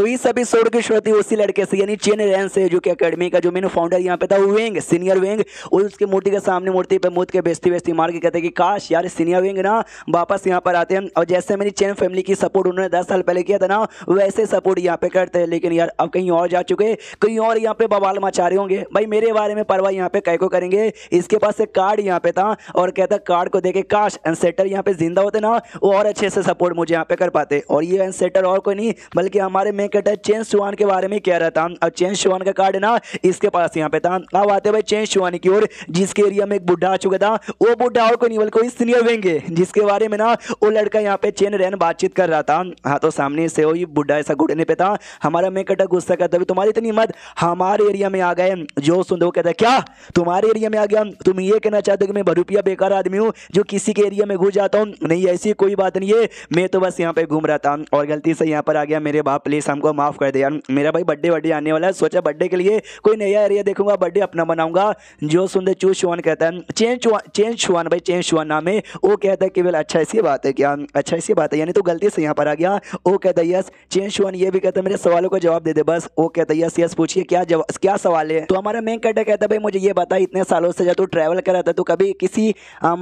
तो इस एपिसोड की शुरुआती उसी लड़के से यानी चेन रैन से जो कि अकेडमी का जो मेन फाउंडर यहाँ पे था वेंग सीनियर वेंग और उसके मूर्ति के सामने मूर्ति पे मूर्ति के बेचती बेचती मार के कहते हैं कि काश यार सीनियर वेंग ना वापस यहाँ पर आते हैं और जैसे मेरी चेन फैमिली की सपोर्ट उन्होंने दस साल पहले किया था ना वैसे सपोर्ट यहाँ पे करते हैं लेकिन यार अब कहीं और जा चुके कहीं और यहाँ पे बवाल मचा रहे होंगे भाई मेरे बारे में परवाह यहाँ पे कैको करेंगे इसके पास से कार्ड यहाँ पे था और कहता कार्ड को देखे काश एनसेटर यहाँ पे जिंदा होते ना और अच्छे से सपोर्ट मुझे यहाँ पे कर पाते और ये एनसेटर और कोई नहीं बल्कि हमारे में चेन के बारे में कह रहा था और चेन का कार्ड ना इसके पास यहाँ पे था अब आते भाई चेन की ओर जिसके एरिया में एक बुढ़ा आ चुका था वो बुढ़ा और सीनियर जिसके बारे में ना वो लड़का यहाँ पे चेन बातचीत कर रहा था हाँ तो सामने से बुढ़ा ऐसा घुटने पे था हमारा मैं कटा गुस्सा करता भी तुम्हारी इतनी हमारे एरिया में आ गए जो सुन कहता क्या तुम्हारे एरिया में आ गया तुम ये कहना चाहते हो कि मैं भरूपिया बेकार आदमी हूँ जो किसी के एरिया में घुस जाता हूँ नहीं ऐसी कोई बात नहीं है मैं तो बस यहाँ पे घूम रहा था और गलती से यहाँ पर आ गया मेरे बाप प्लीज हमको माफ़ कर दे यार मेरा भाई बर्थडे बर्थडे आने वाला है सोचा बर्थडे के लिए कोई नया एरिया देखूंगा बर्थडे अपना बनाऊंगा जो सुनते चू शुवान कहता है चेंज चेंज शुवान भाई चेंज शुवान नाम है वो कहता है केवल अच्छा ऐसी बात है क्या अच्छा ऐसी बात है यानी तो गलती से यहाँ पर आ गया वो कहता है यस चेंज शुवान ये भी कहता है मेरे सवालों का जवाब दे दे बस वो कहता है यस यस पूछिए क्या जवाब क्या सवाल है तो हमारा मेन कैटर कहता है भाई मुझे ये बता इतने सालों से जब तू ट्रैवल कर रहा था तो कभी किसी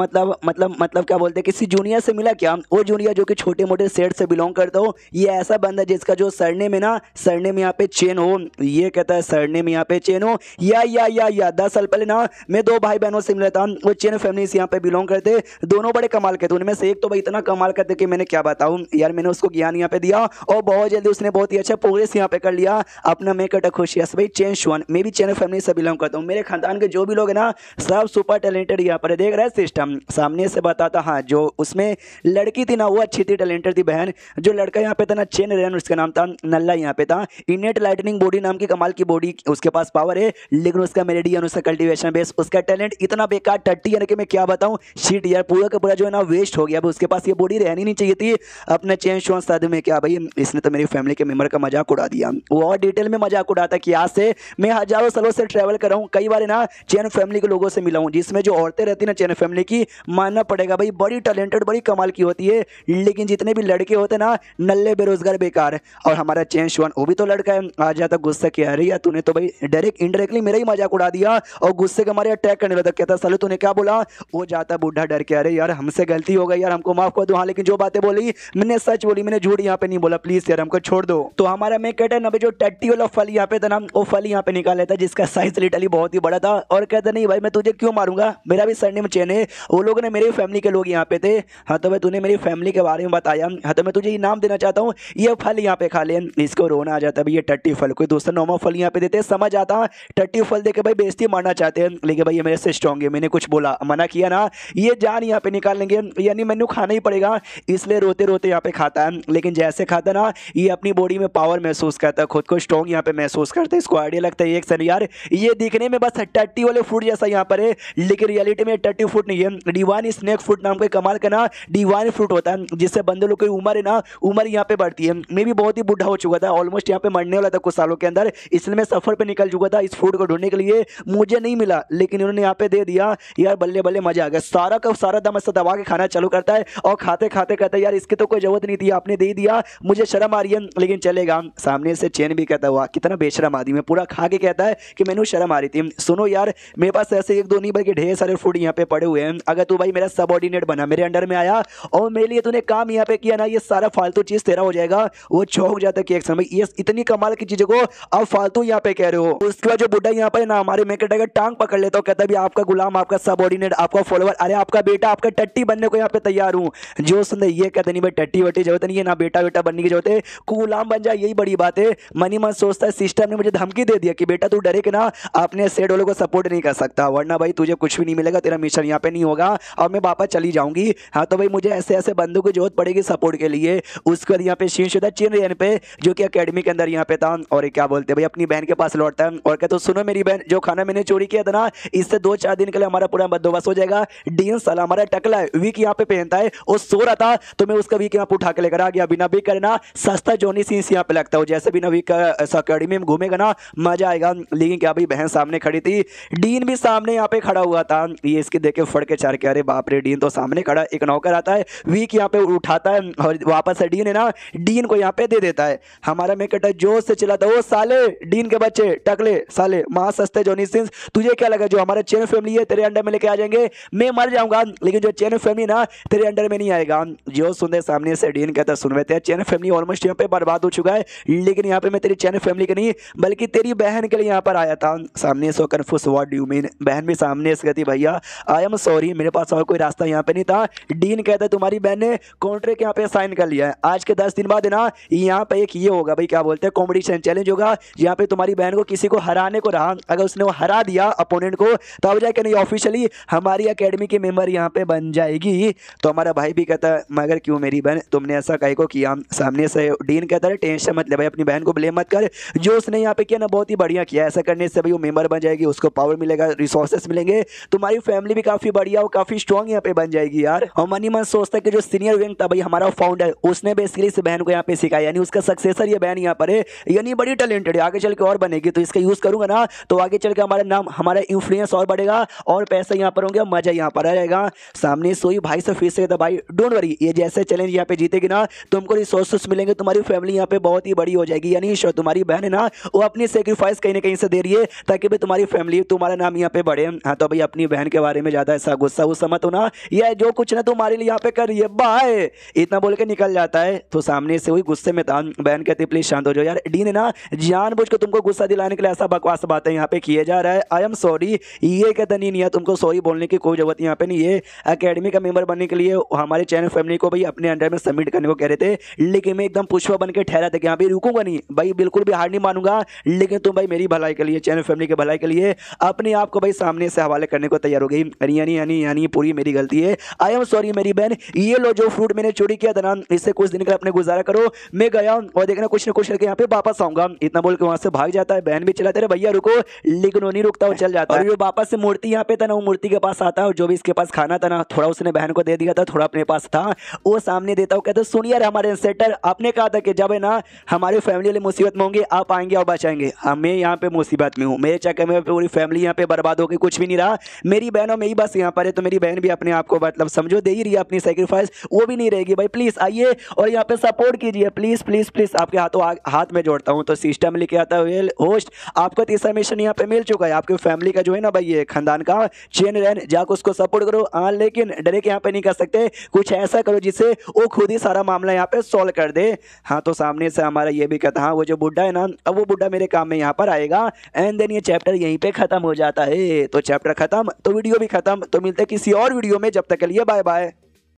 मतलब मतलब मतलब क्या बोलते किसी जूनियर से मिला क्या वो जूनियर जो कि छोटे मोटे सेठ से बिलोंग करता हो ये ऐसा बंदा जिसका जो सर सरने में ना सरने में यहाँ पे चेन हो ये कहता है सरने में यहाँ पे चेन हो या या या या दस साल पहले ना मैं दो भाई बहनों से मिला था वो चेन फैमिली से यहाँ पे बिलोंग करते दोनों बड़े कमाल के थे उनमें से एक तो भाई इतना कमाल करते कि मैंने क्या बताऊँ यार मैंने उसको ज्ञान यहाँ पे दिया और बहुत जल्दी उसने बहुत ही अच्छा प्रोग्रेस यहाँ पे कर लिया अपना मैं कटा खुशी भाई चेन शुअन मैं भी चेन फैमिली से बिलोंग करता हूँ मेरे खानदान के जो भी लोग हैं ना सब सुपर टैलेंटेड यहाँ पर देख रहे हैं सिस्टम सामने से बताता हाँ जो उसमें लड़की थी ना वो अच्छी थी टैलेंटेड थी बहन जो लड़का यहाँ पे था ना चेन रेन उसका नाम था नल्ला यहाँ पे था इनेट लाइटनिंग बॉडी नाम की कमाल की बॉडी उसके पास पावर है लेकिन उसका मेरेडी उसका कल्टिवेशन बेस उसका टैलेंट इतना बेकार टट्टी यानी कि मैं क्या बताऊँ शीट यार पूरा का पूरा जो है ना वेस्ट हो गया अब उसके पास ये बॉडी रहनी नहीं चाहिए थी अपने चेंज शो शादी में क्या भाई इसने तो मेरी फैमिली के मेम्बर का मजाक उड़ा दिया वो और डिटेल में मजाक उड़ा था कि आज से मैं हजारों सालों से ट्रेवल कर रहा हूँ कई बार ना चैन फैमिली के लोगों से मिला हूँ जिसमें जो औरतें रहती ना चैन फैमिली की मानना पड़ेगा भाई बड़ी टैलेंटेड बड़ी कमाल की होती है लेकिन जितने भी लड़के होते ना नल्ले बेरोजगार बेकार और हमारे हमारा चेंज वन वो भी तो लड़का है आ जाता गुस्सा किया अरे यार तूने तो भाई डायरेक्ट इनडायरेक्टली मेरा ही मजाक उड़ा दिया और गुस्से के हमारे अटैक करने लगा कहता सलो तूने क्या बोला वो जाता बूढ़ा डर के अरे यार हमसे गलती हो गई यार हमको माफ कर दो हाँ लेकिन जो बातें बोली मैंने सच बोली मैंने झूठ यहाँ पे नहीं बोला प्लीज यार हमको छोड़ दो तो हमारा मैं कहता है ना जो टट्टी वाला फल यहाँ पे था ना वो फल यहाँ पे निकाला था जिसका साइज लिटली बहुत ही बड़ा था और कहता नहीं भाई मैं तुझे क्यों मारूंगा मेरा भी सरनेम चेन है वो लोग ने मेरी फैमिली के लोग यहाँ पे थे हाँ तो भाई तूने मेरी फैमिली के बारे में बताया हाँ तो मैं तुझे ये नाम देना चाहता हूँ ये फल यहाँ पे खा लें इसको रोना आ जाता है भाई ये टट्टी फल कोई दोस्तों नॉर्मल फल यहाँ पे देते हैं समझ आता है टट्टी फल देखे भाई बेस्ती मारना चाहते हैं लेकिन भाई ये मेरे से स्ट्रॉन्ग है मैंने कुछ बोला मना किया ना ये जान यहाँ पे निकाल लेंगे यानी मैंने खाना ही पड़ेगा इसलिए रोते रोते यहाँ पे खाता है लेकिन जैसे खाता ना ये अपनी बॉडी में पावर महसूस करता है खुद को स्ट्रॉन्ग यहाँ पे महसूस करता है इसको आइडिया लगता है एक सर यार ये दिखने में बस टट्टी वाले फूड जैसा यहाँ पर है लेकिन रियलिटी में टट्टी फूड नहीं है डिवाइन स्नैक फूड नाम का कमाल का ना डिवाइन फ्रूट होता है जिससे बंदे लोग की उम्र है ना उम्र यहाँ पे बढ़ती है मैं भी बहुत ही बुढ़ा चुका था ऑलमोस्ट यहाँ पे मरने वाला था कुछ सालों के अंदर इसलिए मैं सफ़र पर निकल चुका था इस फूड को ढूंढने के लिए मुझे नहीं मिला लेकिन उन्होंने यहाँ पे दे दिया यार बल्ले बल्ले मजा आ गया सारा का सारा दम ऐसा दबा के खाना चालू करता है और खाते खाते कहते है यार इसकी तो कोई ज़रूरत नहीं थी आपने दे दिया मुझे शर्म आ रही है लेकिन चलेगा सामने से चैन भी कहता हुआ कितना बेशरम आदमी है पूरा खा के कहता है कि मैंने शर्म आ रही थी सुनो यार मेरे पास ऐसे एक दो नहीं बल्कि ढेर सारे फूड यहाँ पे पड़े हुए हैं अगर तू भाई मेरा सब बना मेरे अंडर में आया और मेरे लिए तूने काम यहाँ पे किया ना ये सारा फालतू चीज़ तेरा हो जाएगा वो चौक जाता कि एक समय ये इतनी कमाल की चीज़ों को अब फालतू यहाँ पे कह रहे हो उसके बाद जो बुढ़ा यहाँ पे ना हमारे मेकर टाइगर टांग पकड़ लेता हूँ कहता भी आपका गुलाम आपका सब आपका फॉलोअर अरे आपका बेटा आपका टट्टी बनने को यहाँ पे तैयार हूँ जो सुन ये कहते नहीं भाई टट्टी वट्टी जरूरत नहीं है ना बेटा बेटा बनने की जरूरत है गुलाम बन जाए यही बड़ी बात है मनी मन सोचता है सिस्टम ने मुझे धमकी दे दिया कि बेटा तू डरे के ना अपने सेड वालों को सपोर्ट नहीं कर सकता वरना भाई तुझे कुछ भी नहीं मिलेगा तेरा मिशन यहाँ पे नहीं होगा और मैं वापस चली जाऊंगी हाँ तो भाई मुझे ऐसे ऐसे बंदों की जरूरत पड़ेगी सपोर्ट के लिए उसके बाद यहाँ पे शीर्ष होता चीन रेन पे जो कि अकेडमी के अंदर यहाँ पे था और क्या बोलते भाई अपनी बहन के पास लौटता है और कहते तो सुनो मेरी बहन जो खाना मैंने चोरी किया था ना इससे दो चार दिन के लिए हमारा पूरा बंदोबस्त हो जाएगा डीन सला हमारा टकला है वीक यहाँ पे पहनता है और सो रहा था तो मैं उसका वीक यहाँ पे उठा के लेकर आ गया बिना वीक करना सस्ता जोनी सी यहाँ पे लगता हो जैसे बिना वीक अकेडमी में घूमेगा ना मजा आएगा लेकिन क्या भाई बहन सामने खड़ी थी डीन भी सामने यहाँ पे खड़ा हुआ था ये इसके देखे फड़के चार के अरे बाप रे डीन तो सामने खड़ा एक नौकर आता है वीक यहाँ पे उठाता है और वापस डीन है ना डीन को यहाँ पे दे देता है हमारा में कटा से से था वो साले डीन के बच्चे टकले साले मां सस्ते जोनी सिंह तुझे क्या लगा जो हमारा चैन फैमिली है तेरे अंडर में लेके आ जाएंगे मैं मर जाऊंगा लेकिन जो चैन फैमिली ना तेरे अंडर में नहीं आएगा जो सुनते सामने से डीन कहता सुन रहे थे चैन फैमिली ऑलमोस्ट यहाँ पे बर्बाद हो चुका है लेकिन यहाँ पे मैं तेरी चैन फैमिली के नहीं बल्कि तेरी बहन के लिए यहाँ पर आया था सामने so confuse what do mean बहन भी सामने से कहती भैया आई एम सॉरी मेरे पास और कोई रास्ता यहाँ पे नहीं था डीन कहता तुम्हारी बहन ने कॉन्ट्रैक्ट यहाँ पे साइन कर लिया है आज के दस दिन बाद ना यहाँ पे एक ये होगा भाई क्या बोलते हैं कॉम्पिटिशन चैलेंज होगा यहाँ पे तुम्हारी बहन को किसी को हराने को रहा अगर उसने वो हरा दिया अपोनेंट को तब तो जाके नहीं ऑफिशियली हमारी अकेडमी की मेम्बर यहाँ पे बन जाएगी तो हमारा भाई भी कहता है मगर क्यों मेरी बहन तुमने ऐसा कहीं को किया सामने से डीन कहता है टेंशन मत ले भाई अपनी बहन को ब्लेम मत कर जो उसने यहाँ पे किया ना बहुत ही बढ़िया किया ऐसा करने से भाई वो मेम्बर बन जाएगी उसको पावर मिलेगा रिसोर्सेस मिलेंगे तुम्हारी फैमिली भी काफ़ी बढ़िया और काफ़ी स्ट्रॉन्ग यहाँ पे बन जाएगी यार और मनी मन सोचता है कि जो सीनियर विंग था भाई हमारा फाउंडर उसने बेसिकली इस बहन को यहाँ पे सिखाया यानी उसका सक्सेसर ये बहन यहाँ पर है यानी बड़ी टैलेंटेड है आगे चल के और बनेगी तो इसका यूज़ करूँगा ना तो आगे चल के हमारा नाम हमारा इन्फ्लुएंस और बढ़ेगा और पैसे यहाँ पर होंगे मज़ा यहाँ पर रहेगा सामने सोई भाई से फीस सकता भाई डोंट वरी ये जैसे चैलेंज यहाँ पे जीतेगी ना तुमको रिसोर्सेस मिलेंगे तुम्हारी फैमिली यहाँ पे बहुत ही बड़ी हो जाएगी यानी तुम्हारी बहन है ना वो अपनी सेक्रीफाइस कहीं ना कहीं से दे रही है ताकि भाई तुम्हारी फैमिली तुम्हारा नाम यहाँ पे बढ़े हाँ तो भाई अपनी बहन के बारे में ज़्यादा ऐसा गुस्सा गुस्सा मत होना या जो कुछ ना तुम्हारे लिए यहाँ पे कर रही है बाय इतना बोल के निकल जाता है तो सामने से वही गुस्से में था बहन कहती है प्लीज़ शांत हो जाओ यार डी ने ना जान बुझ तुमको गुस्सा दिलाने के लिए ऐसा बकवास बातें यहाँ पे किए जा रहा है आई एम सॉरी ये कहता नहीं नहीं है तुमको सॉरी बोलने की कोई ज़रूरत यहाँ पे नहीं है अकेडमी का मेम्बर बनने के लिए हमारे चैनल फैमिली को भाई अपने अंडर में सबमिट करने को कह रहे थे लेकिन मैं एकदम पुष्पा बन के ठहरा था कि यहाँ पे रुकूंगा नहीं भाई बिल्कुल भी हार नहीं मानूंगा लेकिन तुम भाई मेरी भलाई के लिए चैनल फैमिली की भलाई के लिए अपने आप को भाई सामने से हवाले करने को तैयार हो गई यानी यानी यानी पूरी मेरी गलती है आई एम सॉरी मेरी बहन ये लो जो फ्रूट मैंने चोरी किया था ना इससे कुछ दिन का अपने गुजारा करो मैं गया और देखना कुछ ना कुछ करके यहाँ पे वापस आऊंगा इतना बोल के वहां से भाग जाता है बहन भी चलाते रहे भैया रुको लेकिन वो नहीं रुकता वो चल जाता है वापस से मूर्ति यहाँ पे था ना वो मूर्ति के पास आता है और जो भी इसके पास खाना था ना थोड़ा उसने बहन को दे दिया था थोड़ा अपने पास था वो सामने देता हूँ कहते सुनिए हमारे इंस्पेक्टर आपने कहा था कि जब है ना हमारी फैमिली वाली मुसीबत में होंगे आप आएंगे और बचाएंगे हमें यहाँ पे मुसीबत में हूँ मेरे चक्कर में पूरी फैमिली यहाँ पे बर्बाद होगी कुछ भी नहीं रहा मेरी बहन और मेरी बस यहाँ पर है तो मेरी बहन भी अपने आप को मतलब समझो दे ही रही है अपनी सेक्रीफाइस वो भी नहीं रहेगी भाई प्लीज़ आइए और यहाँ पे सपोर्ट कीजिए प्लीज़ प्लीज़ प्लीज़ सर्विस आपके हाथों हाथ में जोड़ता हूँ तो सिस्टम लिख आता है होस्ट आपको तीसरा मिशन यहाँ पे मिल चुका है आपके फैमिली का जो है ना भाई ये खानदान का चेन रहन जाकर उसको सपोर्ट करो हाँ लेकिन डायरेक्ट यहाँ पे नहीं कर सकते कुछ ऐसा करो जिससे वो खुद ही सारा मामला यहाँ पे सॉल्व कर दे हाँ तो सामने से हमारा ये भी कहता हाँ वो जो बुढ़ा है ना अब वो बुढ़ा मेरे काम में यहाँ पर आएगा एंड देन ये चैप्टर यहीं पर ख़त्म हो जाता है तो चैप्टर ख़त्म तो वीडियो भी ख़त्म तो मिलते किसी और वीडियो में जब तक के लिए बाय बाय